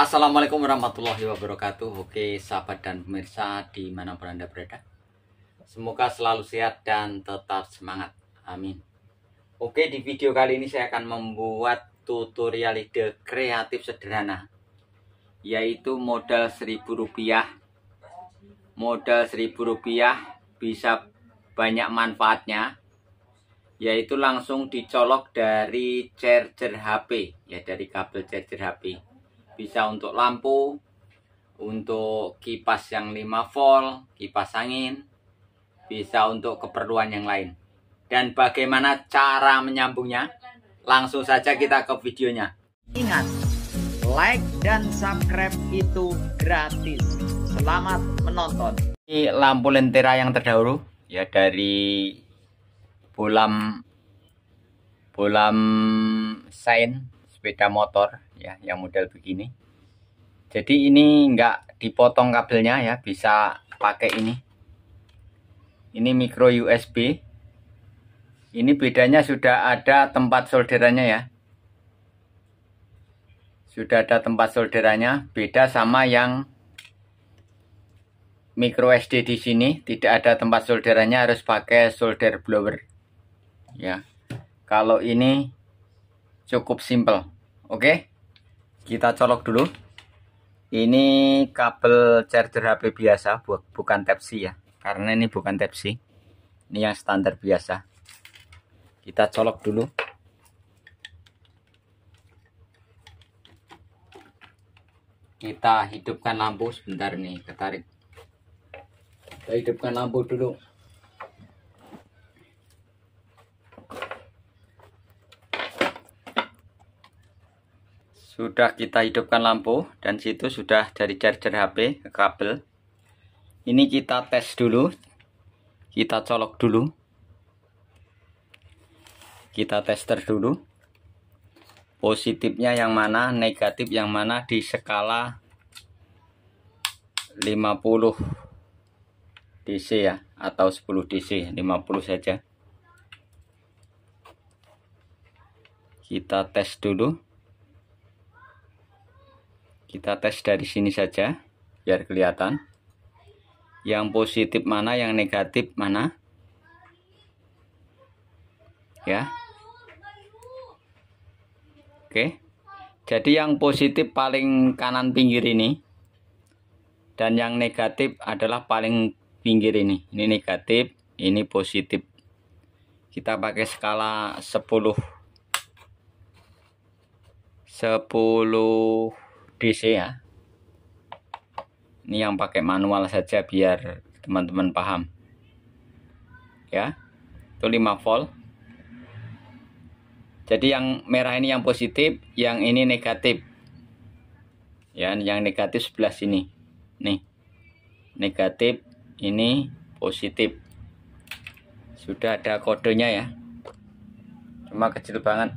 Assalamualaikum warahmatullahi wabarakatuh Oke sahabat dan pemirsa di dimanapun anda berada Semoga selalu sehat dan tetap semangat Amin Oke di video kali ini saya akan membuat tutorial ide kreatif sederhana Yaitu modal seribu rupiah Modal seribu rupiah bisa banyak manfaatnya Yaitu langsung dicolok dari charger HP Ya dari kabel charger HP bisa untuk lampu untuk kipas yang 5 volt kipas angin bisa untuk keperluan yang lain dan bagaimana cara menyambungnya langsung saja kita ke videonya ingat like dan subscribe itu gratis selamat menonton ini lampu lentera yang terdahulu ya dari bolam bolam sein sepeda motor ya yang model begini jadi ini enggak dipotong kabelnya ya bisa pakai ini ini micro USB ini bedanya sudah ada tempat solderannya ya sudah ada tempat solderannya beda sama yang micro SD di sini tidak ada tempat solderannya harus pakai solder blower ya kalau ini cukup simple oke okay? kita colok dulu ini kabel charger HP biasa bukan type C ya karena ini bukan type C ini yang standar biasa kita colok dulu kita hidupkan lampu sebentar nih ketarik kita hidupkan lampu dulu sudah kita hidupkan lampu dan situ sudah dari charger HP ke kabel ini kita tes dulu kita colok dulu kita tester dulu positifnya yang mana negatif yang mana di skala 50 DC ya atau 10 DC 50 saja kita tes dulu kita tes dari sini saja biar kelihatan. Yang positif mana, yang negatif mana. Ya. Oke. Jadi yang positif paling kanan pinggir ini dan yang negatif adalah paling pinggir ini. Ini negatif, ini positif. Kita pakai skala 10 10 DC ya ini yang pakai manual saja biar teman-teman paham ya itu 5 volt jadi yang merah ini yang positif yang ini negatif ya yang negatif sebelah sini nih negatif ini positif sudah ada kodenya ya cuma kecil banget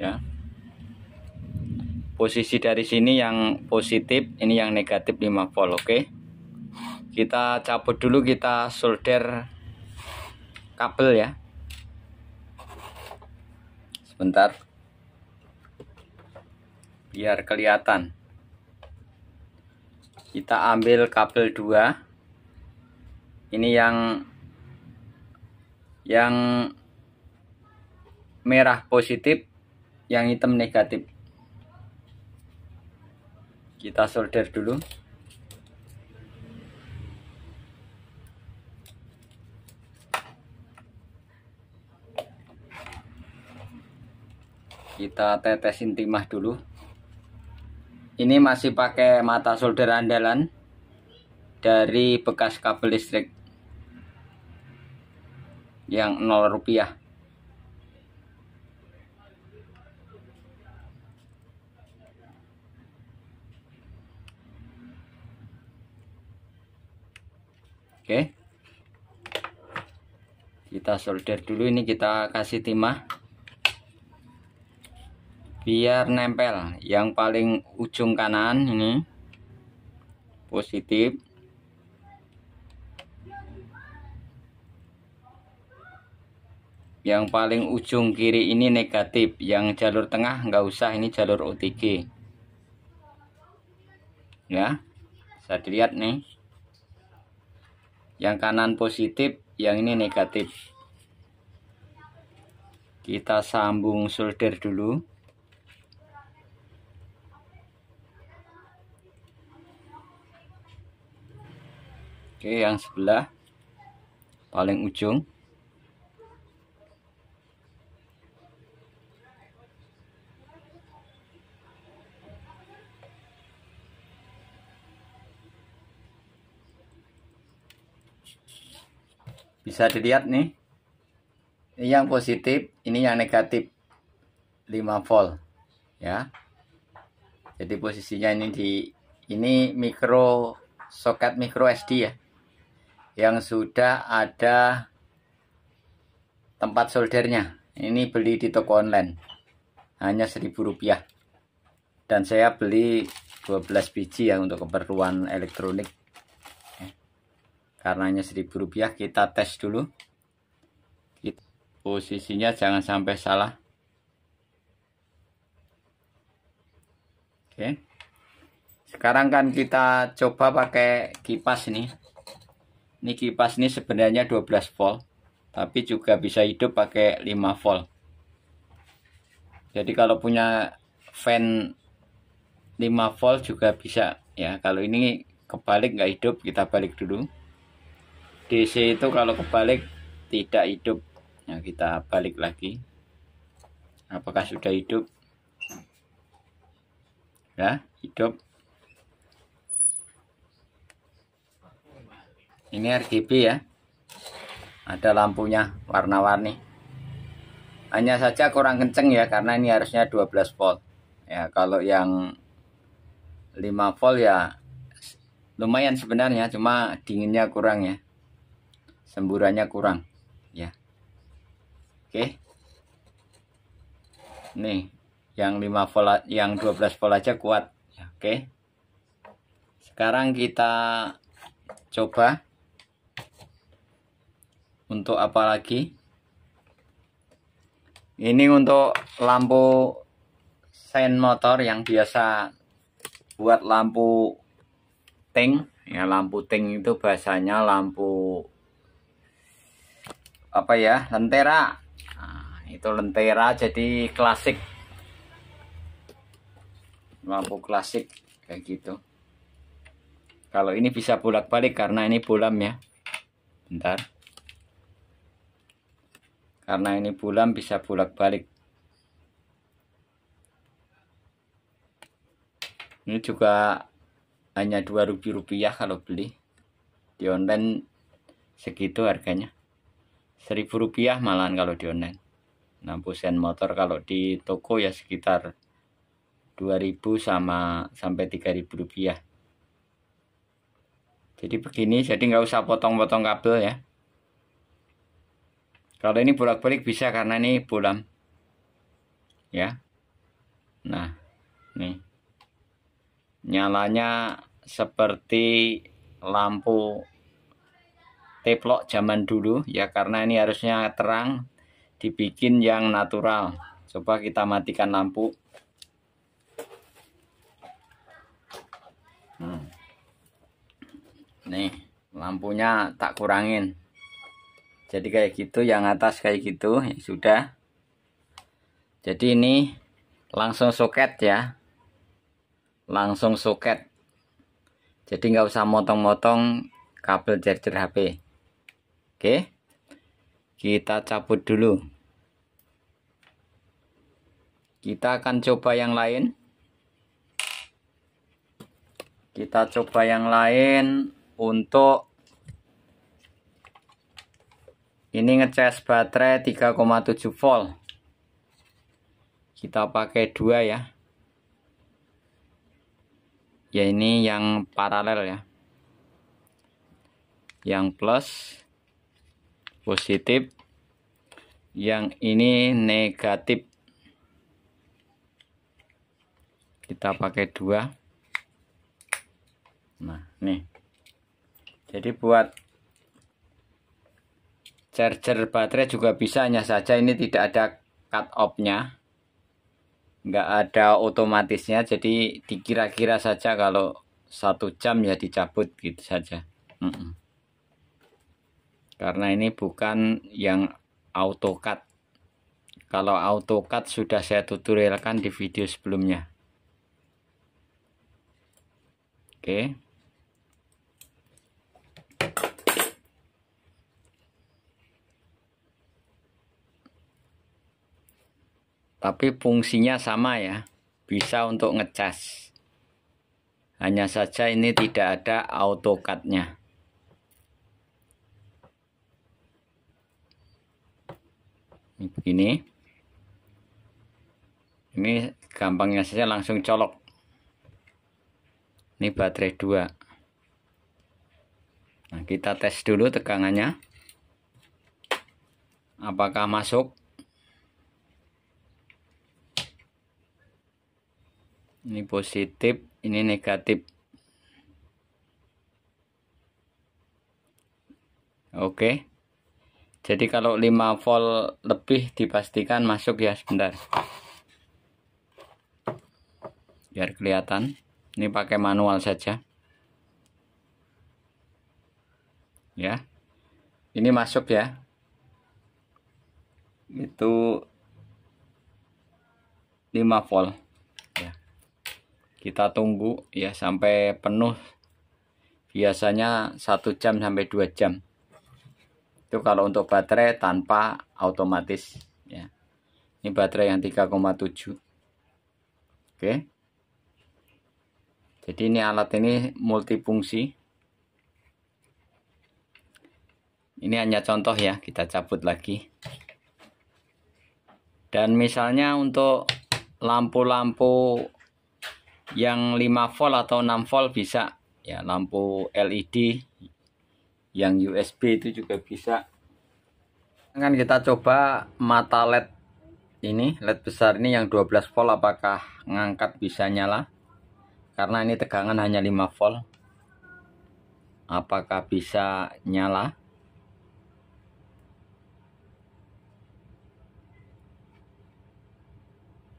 ya posisi dari sini yang positif ini yang negatif 5 volt oke okay? kita cabut dulu kita solder kabel ya sebentar biar kelihatan kita ambil kabel 2 ini yang yang merah positif yang hitam negatif kita solder dulu kita tetesin timah dulu ini masih pakai mata solder andalan dari bekas kabel listrik yang 0 rupiah Oke. Kita solder dulu ini kita kasih timah. Biar nempel yang paling ujung kanan ini. Positif. Yang paling ujung kiri ini negatif, yang jalur tengah nggak usah ini jalur OTG. Ya. saya dilihat nih yang kanan positif yang ini negatif kita sambung solder dulu oke yang sebelah paling ujung bisa dilihat nih ini yang positif ini yang negatif 5 volt ya jadi posisinya ini di ini mikro soket mikro SD ya yang sudah ada tempat soldernya ini beli di toko online hanya seribu rupiah dan saya beli 12 biji ya untuk keperluan elektronik karena hanya seribu rupiah kita tes dulu posisinya jangan sampai salah oke sekarang kan kita coba pakai kipas nih ini kipas ini sebenarnya 12 volt tapi juga bisa hidup pakai 5 volt jadi kalau punya fan 5 volt juga bisa ya kalau ini kebalik nggak hidup kita balik dulu DC itu kalau kebalik tidak hidup nah, kita balik lagi apakah sudah hidup ya hidup ini RGB ya ada lampunya warna-warni hanya saja kurang kenceng ya karena ini harusnya 12 volt ya kalau yang 5 volt ya lumayan sebenarnya cuma dinginnya kurang ya semburannya kurang ya oke nih yang 5 volt yang 12 volt aja kuat ya, oke sekarang kita coba untuk apa lagi ini untuk lampu sein motor yang biasa buat lampu ting ya lampu ting itu bahasanya lampu apa ya lentera nah, itu lentera jadi klasik lampu klasik kayak gitu kalau ini bisa bolak-balik karena ini bulam ya bentar karena ini bulam bisa bolak-balik ini juga hanya dua rupiah kalau beli di online segitu harganya seribu rupiah malahan kalau di online 60 sen motor kalau di toko ya sekitar 2000 sama sampai 3000 rupiah jadi begini jadi nggak usah potong-potong kabel ya kalau ini bolak-balik bisa karena ini bulam ya nah nih nyalanya seperti lampu teplok zaman dulu ya karena ini harusnya terang dibikin yang natural coba kita matikan lampu hmm. nih lampunya tak kurangin jadi kayak gitu yang atas kayak gitu ya sudah jadi ini langsung soket ya langsung soket jadi nggak usah motong-motong kabel charger HP Oke. Kita cabut dulu. Kita akan coba yang lain. Kita coba yang lain untuk ini ngecas baterai 3,7 volt. Kita pakai dua ya. Ya ini yang paralel ya. Yang plus positif yang ini negatif kita pakai dua nah nih jadi buat charger baterai juga bisa hanya saja ini tidak ada cut off nya nggak ada otomatisnya jadi dikira-kira saja kalau satu jam ya dicabut gitu saja mm -mm karena ini bukan yang AutoCAD kalau AutoCAD sudah saya tutorialkan di video sebelumnya oke tapi fungsinya sama ya bisa untuk ngecas hanya saja ini tidak ada AutoCAD-nya ini begini ini gampangnya saja langsung colok ini baterai dua. nah kita tes dulu tegangannya. apakah masuk ini positif ini negatif oke jadi kalau 5 volt lebih dipastikan masuk ya sebentar biar kelihatan ini pakai manual saja ya ini masuk ya itu 5 volt ya. kita tunggu ya sampai penuh biasanya satu jam sampai 2 jam itu kalau untuk baterai tanpa otomatis ya ini baterai yang 3,7 oke jadi ini alat ini multifungsi ini hanya contoh ya kita cabut lagi dan misalnya untuk lampu-lampu yang 5 volt atau 6 volt bisa ya lampu LED yang USB itu juga bisa akan kita coba mata LED ini LED besar ini yang 12 volt apakah ngangkat bisa nyala karena ini tegangan hanya 5 volt apakah bisa nyala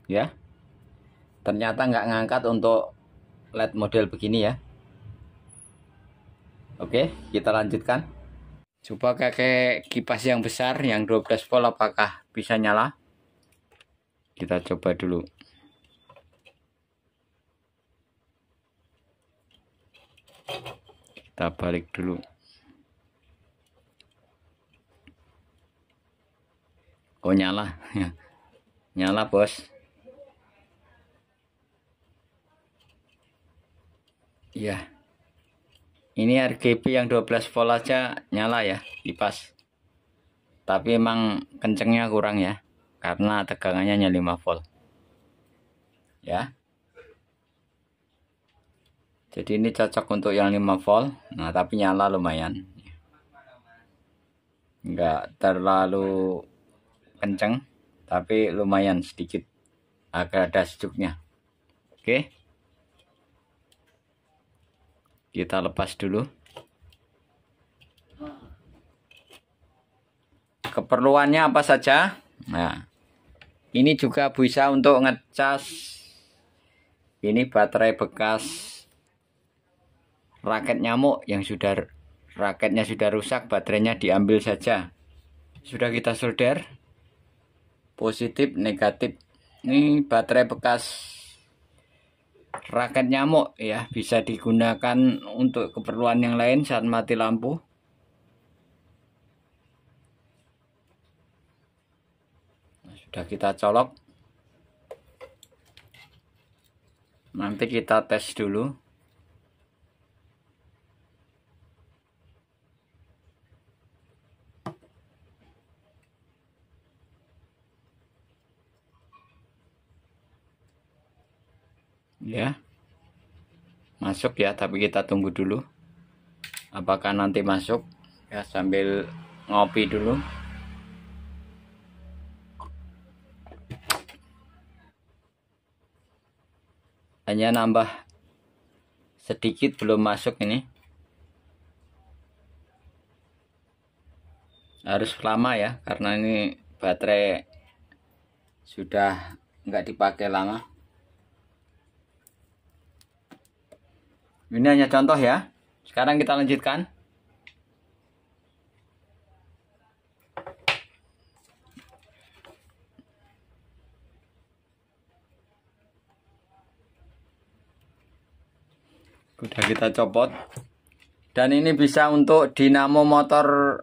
ya ternyata nggak ngangkat untuk LED model begini ya Oke, kita lanjutkan. Coba kakek kipas yang besar yang 12 volt apakah bisa nyala? Kita coba dulu. Kita balik dulu. Oh nyala. nyala, Bos. Iya. Yeah ini RGB yang 12 volt aja nyala ya kipas tapi emang kencengnya kurang ya karena tegangannya hanya 5 volt ya jadi ini cocok untuk yang 5 volt nah tapi nyala lumayan enggak terlalu kenceng tapi lumayan sedikit agak ada sejuknya oke okay? kita lepas dulu keperluannya apa saja nah ini juga bisa untuk ngecas ini baterai bekas raket nyamuk yang sudah raketnya sudah rusak baterainya diambil saja sudah kita solder positif negatif ini baterai bekas raket nyamuk ya bisa digunakan untuk keperluan yang lain saat mati lampu nah, sudah kita colok nanti kita tes dulu masuk ya tapi kita tunggu dulu apakah nanti masuk ya sambil ngopi dulu hanya nambah sedikit belum masuk ini harus lama ya karena ini baterai sudah nggak dipakai lama Ini hanya contoh ya. Sekarang kita lanjutkan. Sudah kita copot. Dan ini bisa untuk dinamo motor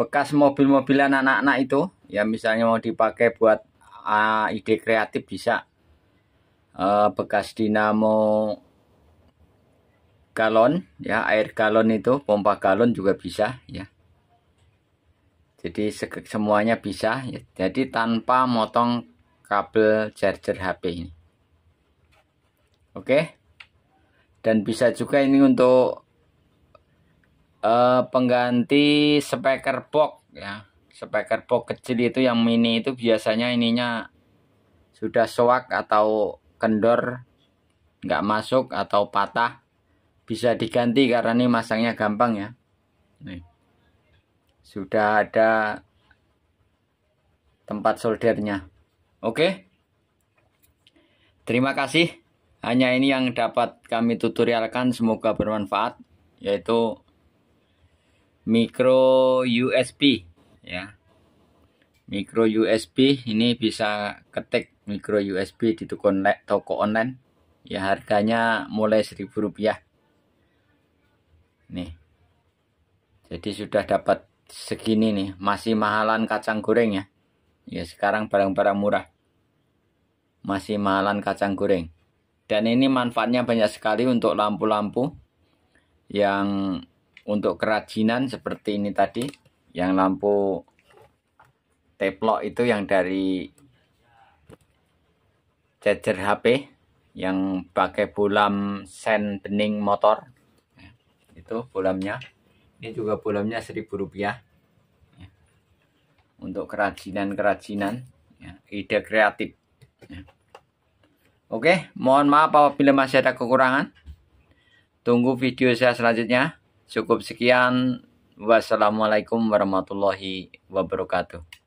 bekas mobil-mobilan anak-anak itu. Ya misalnya mau dipakai buat uh, ide kreatif bisa. Uh, bekas dinamo galon ya air galon itu pompa galon juga bisa ya jadi semuanya bisa ya. jadi tanpa motong kabel charger HP ini oke dan bisa juga ini untuk uh, pengganti speaker box ya speaker box kecil itu yang mini itu biasanya ininya sudah soak atau kendor nggak masuk atau patah bisa diganti karena ini masangnya gampang ya nih sudah ada tempat soldernya oke terima kasih hanya ini yang dapat kami tutorialkan semoga bermanfaat yaitu micro USB ya micro USB ini bisa ketik micro USB di toko online, ya harganya mulai seribu rupiah nih jadi sudah dapat segini nih masih mahalan kacang goreng ya ya sekarang barang-barang murah masih mahalan kacang goreng dan ini manfaatnya banyak sekali untuk lampu-lampu yang untuk kerajinan seperti ini tadi yang lampu teplok itu yang dari charger HP yang pakai bulam sen bening motor itu bolamnya ini juga bolamnya seribu rupiah ya. untuk kerajinan-kerajinan ya. ide kreatif ya. oke mohon maaf apabila masih ada kekurangan tunggu video saya selanjutnya cukup sekian wassalamualaikum warahmatullahi wabarakatuh